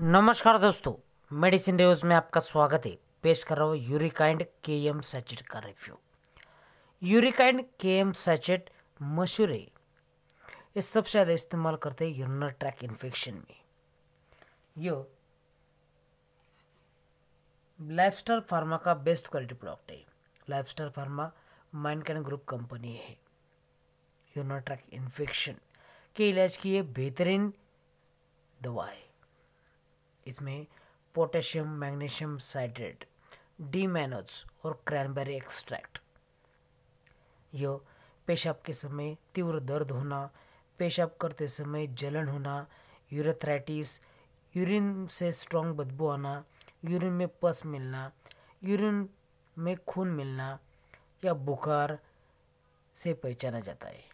नमस्कार दोस्तों medicine reviews में आपका स्वागत है पेश कर रहा हूँ यूरिकाइंड के एम सैचेट का review Urikind K M sachet मशहूर है ये सबसे ज़्यादा इस्तेमाल करते हैं यूरिनर ट्रैक इन्फेक्शन में ये लाइफ स्टार फार्मा का बेस्ट क्वालिटी प्रोडक्ट है life star pharma Mankind group company है यूरिनर ट्रैक इन्फेक्शन के इलाज की ये बेहतरीन दवा है इसमें potassium magnesium citrate D mannose और क्रैनबेरी एक्सट्रैक्ट यो पेशाब के समय तीव्र दर्द होना पेशाब करते समय जलन होना यूरेथराइटिस यूरिन से स्ट्रॉन्ग बदबू आना यूरिन में पस मिलना यूरिन में खून मिलना या बुखार से पहचाना जाता है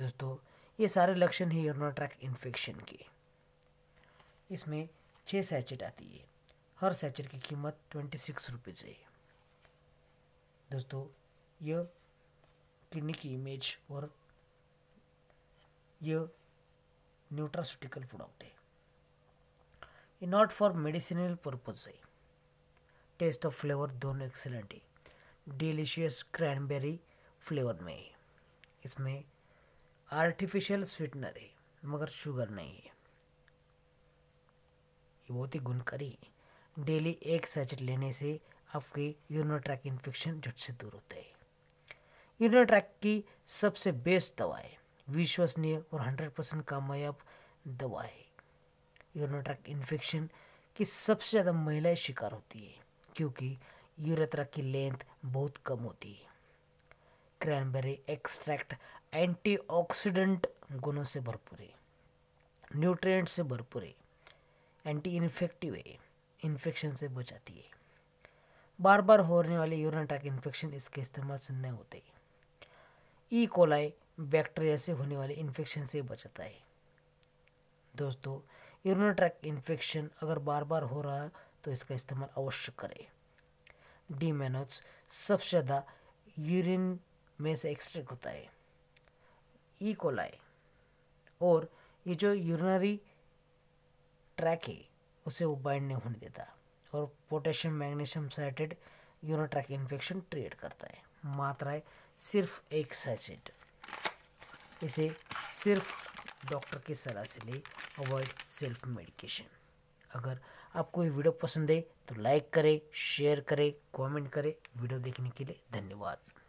दोस्तों ये सारे लक्षण हैं यूरोनाट्रैक इन्फेक्शन के इसमें छः सैचेट आती है हर सैचेट की कीमत ट्वेंटी सिक्स रुपीज़ है दोस्तों यह किडनी की इमेज और यह न्यूट्रास्यूटिकल प्रोडक्ट है ये नॉट फॉर मेडिसिनल पर्पज है टेस्ट ऑफ फ्लेवर दोनों एक्सेलेंट है डिलीशियस क्रैनबेरी फ्लेवर में है इसमें आर्टिफिशियल स्वीटनर है मगर शुगर नहीं है बहुत ही गुणकारी है डेली एक सैचेट लेने से आपके यूरोट्रैक इन्फेक्शन झट से दूर होता है यूरोट्रैक की सबसे बेस्ट दवा है विश्वसनीय और हंड्रेड परसेंट कामयाब दवा है यूरोट्रैक इन्फेक्शन की सबसे ज़्यादा महिलाएं शिकार होती है क्योंकि यूरोट्रैक की लेंथ बहुत कम होती है क्रैनबेरी एक्सट्रैक्ट एंटीऑक्सीडेंट गुणों से भरपूर है न्यूट्रिएंट से भरपूर है एंटी इन्फेक्टिव है इन्फेक्शन से बचाती है बार बार होने वाले यूरन ट्रैक इन्फेक्शन इसके इस्तेमाल से नहीं होते ई कोलाई बैक्टीरिया से होने वाले इन्फेक्शन से बचाता है दोस्तों यूरन ट्रैक इन्फेक्शन अगर बार बार हो रहा है तो इसका इस्तेमाल अवश्य करें डी मेनोज सबसे ज़्यादा यूरिन में से एक्सट्रैक्ट होता है ई e. कोलाई और ये जो यूरनरी ट्रैक है उसे वो बाइंड नहीं होने देता और potassium magnesium citrate urotract infection treat करता है है सिर्फ एक सैचेट इसे सिर्फ डॉक्टर की सलाह से ले अवॉइड सेल्फ मेडिकेशन अगर आपको ये वीडियो पसंद है तो लाइक करें शेयर करें कमेंट करें वीडियो देखने के लिए धन्यवाद